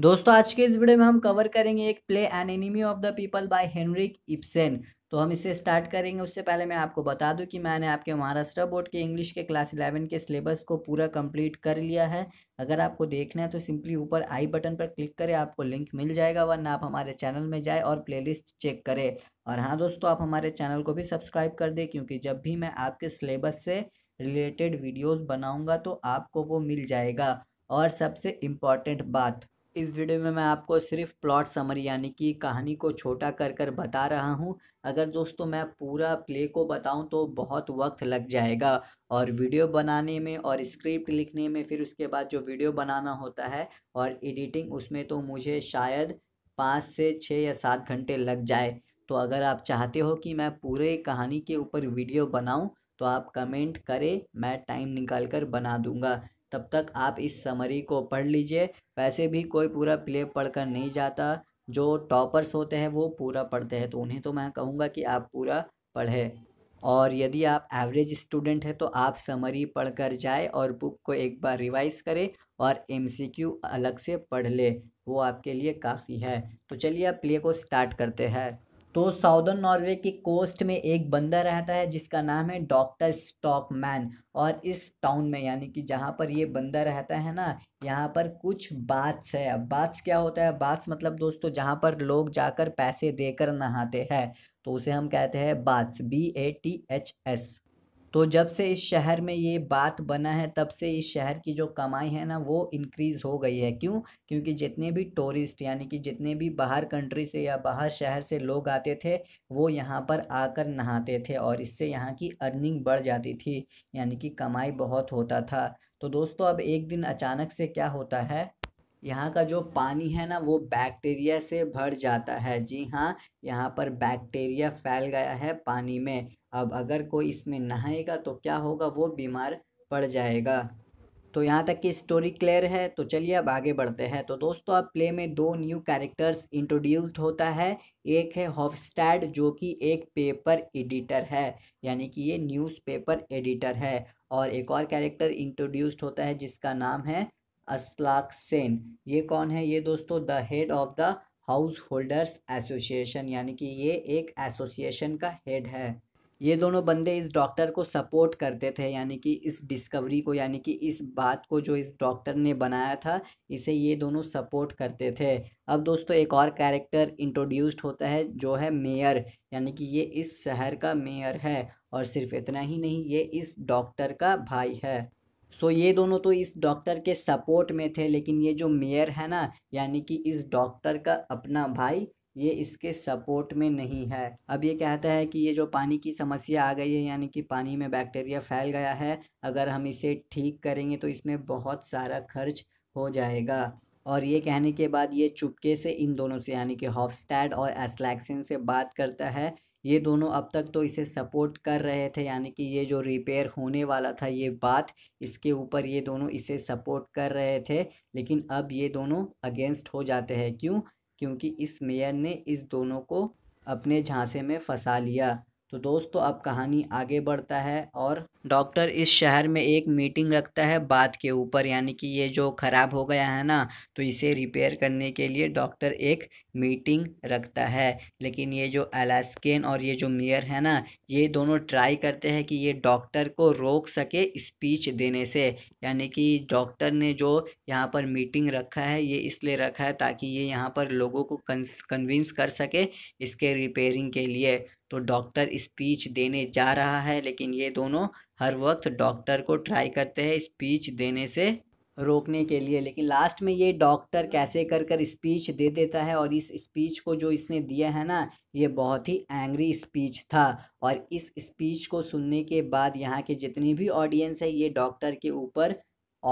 दोस्तों आज के इस वीडियो में हम कवर करेंगे एक play an enemy of the people by Henrik Ibsen तो हम इसे स्टार्ट करेंगे उससे पहले मैं आपको बता दूं कि मैंने आपके महाराष्ट्र बोर्ड के इंग्लिश के क्लास इलेवन के सिलेबस को पूरा कंप्लीट कर लिया है अगर आपको देखना है तो सिंपली ऊपर आई बटन पर क्लिक करें आपको लिंक मिल जाएगा वरना आप हमारे चैनल में जाए और प्ले चेक करें और हाँ दोस्तों आप हमारे चैनल को भी सब्सक्राइब कर दें क्योंकि जब भी मैं आपके सिलेबस से रिलेटेड वीडियोज़ बनाऊँगा तो आपको वो मिल जाएगा और सबसे इम्पॉर्टेंट बात इस वीडियो में मैं आपको सिर्फ प्लॉट समरी यानी कि कहानी को छोटा कर कर बता रहा हूँ अगर दोस्तों मैं पूरा प्ले को बताऊँ तो बहुत वक्त लग जाएगा और वीडियो बनाने में और स्क्रिप्ट लिखने में फिर उसके बाद जो वीडियो बनाना होता है और एडिटिंग उसमें तो मुझे शायद पाँच से छः या सात घंटे लग जाए तो अगर आप चाहते हो कि मैं पूरे कहानी के ऊपर वीडियो बनाऊँ तो आप कमेंट करें मैं टाइम निकाल कर बना दूँगा तब तक आप इस समरी को पढ़ लीजिए वैसे भी कोई पूरा प्ले पढ़कर नहीं जाता जो टॉपर्स होते हैं वो पूरा पढ़ते हैं तो उन्हें तो मैं कहूँगा कि आप पूरा पढ़ें और यदि आप एवरेज स्टूडेंट हैं तो आप समरी पढ़कर जाए और बुक को एक बार रिवाइज करें और क्यू अलग से पढ़ ले वो आपके लिए काफ़ी है तो चलिए आप प्ले को स्टार्ट करते हैं तो साउदर्न नॉर्वे की कोस्ट में एक बंदर रहता है जिसका नाम है डॉक्टर स्टॉकमैन और इस टाउन में यानी कि जहाँ पर ये बंदर रहता है ना यहाँ पर कुछ बाथ्स है अब बाथ्स क्या होता है बाथ्स मतलब दोस्तों जहाँ पर लोग जाकर पैसे देकर नहाते हैं तो उसे हम कहते हैं baths B A T H S तो जब से इस शहर में ये बात बना है तब से इस शहर की जो कमाई है ना वो इंक्रीज़ हो गई है क्यों क्योंकि जितने भी टूरिस्ट यानी कि जितने भी बाहर कंट्री से या बाहर शहर से लोग आते थे वो यहाँ पर आकर नहाते थे और इससे यहाँ की अर्निंग बढ़ जाती थी यानी कि कमाई बहुत होता था तो दोस्तों अब एक दिन अचानक से क्या होता है यहाँ का जो पानी है ना वो बैक्टीरिया से भर जाता है जी हाँ यहाँ पर बैक्टीरिया फैल गया है पानी में अब अगर कोई इसमें नहाएगा तो क्या होगा वो बीमार पड़ जाएगा तो यहाँ तक की स्टोरी क्लियर है तो चलिए अब आगे बढ़ते हैं तो दोस्तों अब प्ले में दो न्यू कैरेक्टर्स इंट्रोड्यूस्ड होता है एक है हॉफस्टैड जो कि एक पेपर एडिटर है यानी कि ये न्यूज़पेपर एडिटर है और एक और कैरेक्टर इंट्रोड्यूस्ड होता है जिसका नाम है असलाक सेन ये कौन है ये दोस्तों the head of the householders association यानी कि ये एक एसोसिएशन का हेड है ये दोनों बंदे इस डॉक्टर को सपोर्ट करते थे यानी कि इस डिस्कवरी को यानी कि इस बात को जो इस डॉक्टर ने बनाया था इसे ये दोनों सपोर्ट करते थे अब दोस्तों एक और कैरेक्टर इंट्रोड्यूस्ड होता है जो है मेयर यानी कि ये इस शहर का मेयर है और सिर्फ इतना ही नहीं ये इस डॉक्टर का भाई है सो so, ये दोनों तो इस डॉक्टर के सपोर्ट में थे लेकिन ये जो मेयर है ना यानी कि इस डॉक्टर का अपना भाई ये इसके सपोर्ट में नहीं है अब ये कहता है कि ये जो पानी की समस्या आ गई है यानी कि पानी में बैक्टीरिया फैल गया है अगर हम इसे ठीक करेंगे तो इसमें बहुत सारा खर्च हो जाएगा और ये कहने के बाद ये चुपके से इन दोनों से यानी कि हॉफस्टैड और एस्लैक्सिन से बात करता है ये दोनों अब तक तो इसे सपोर्ट कर रहे थे यानी कि ये जो रिपेयर होने वाला था ये बात इसके ऊपर ये दोनों इसे सपोर्ट कर रहे थे लेकिन अब ये दोनों अगेंस्ट हो जाते हैं क्यों क्योंकि इस मेयर ने इस दोनों को अपने झांसे में फंसा लिया तो दोस्तों अब कहानी आगे बढ़ता है और डॉक्टर इस शहर में एक मीटिंग रखता है बात के ऊपर यानी कि ये जो ख़राब हो गया है ना तो इसे रिपेयर करने के लिए डॉक्टर एक मीटिंग रखता है लेकिन ये जो अलास्केन और ये जो मेयर है ना ये दोनों ट्राई करते हैं कि ये डॉक्टर को रोक सके स्पीच देने से यानी कि डॉक्टर ने जो यहाँ पर मीटिंग रखा है ये इसलिए रखा है ताकि ये यहाँ पर लोगों को कन्विंस कर सके इसके रिपेयरिंग के लिए तो डॉक्टर स्पीच देने जा रहा है लेकिन ये दोनों हर वक्त डॉक्टर को ट्राई करते हैं स्पीच देने से रोकने के लिए लेकिन लास्ट में ये डॉक्टर कैसे कर कर स्पीच दे देता है और इस स्पीच को जो इसने दिया है ना ये बहुत ही एंग्री स्पीच था और इस स्पीच को सुनने के बाद यहाँ के जितनी भी ऑडियंस है ये डॉक्टर के ऊपर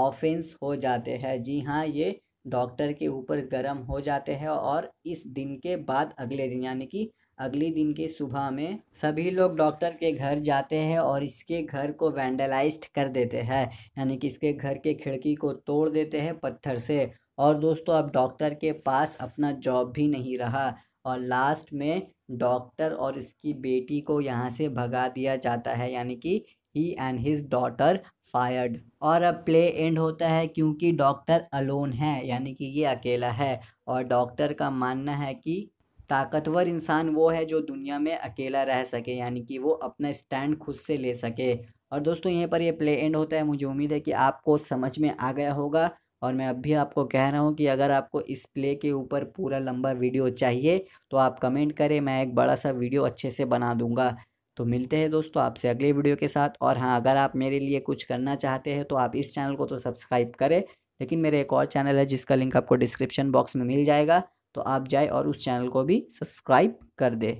ऑफेंस हो जाते हैं जी हाँ ये डॉक्टर के ऊपर गर्म हो जाते हैं और इस दिन के बाद अगले दिन यानी कि अगले दिन के सुबह में सभी लोग डॉक्टर के घर जाते हैं और इसके घर को वैंडलाइज कर देते हैं यानी कि इसके घर के खिड़की को तोड़ देते हैं पत्थर से और दोस्तों अब डॉक्टर के पास अपना जॉब भी नहीं रहा और लास्ट में डॉक्टर और इसकी बेटी को यहाँ से भगा दिया जाता है यानी कि he and his daughter fired और अब प्ले एंड होता है क्योंकि डॉक्टर अलोन है यानी कि ये अकेला है और डॉक्टर का मानना है कि ताकतवर इंसान वो है जो दुनिया में अकेला रह सके यानी कि वो अपना स्टैंड खुद से ले सके और दोस्तों यहीं पर ये प्ले एंड होता है मुझे उम्मीद है कि आपको समझ में आ गया होगा और मैं अब भी आपको कह रहा हूँ कि अगर आपको इस प्ले के ऊपर पूरा लंबा वीडियो चाहिए तो आप कमेंट करें मैं एक बड़ा सा वीडियो अच्छे से बना दूँगा तो मिलते हैं दोस्तों आपसे अगले वीडियो के साथ और हाँ अगर आप मेरे लिए कुछ करना चाहते हैं तो आप इस चैनल को तो सब्सक्राइब करें लेकिन मेरे एक और चैनल है जिसका लिंक आपको डिस्क्रिप्शन बॉक्स में मिल जाएगा तो आप जाए और उस चैनल को भी सब्सक्राइब कर दे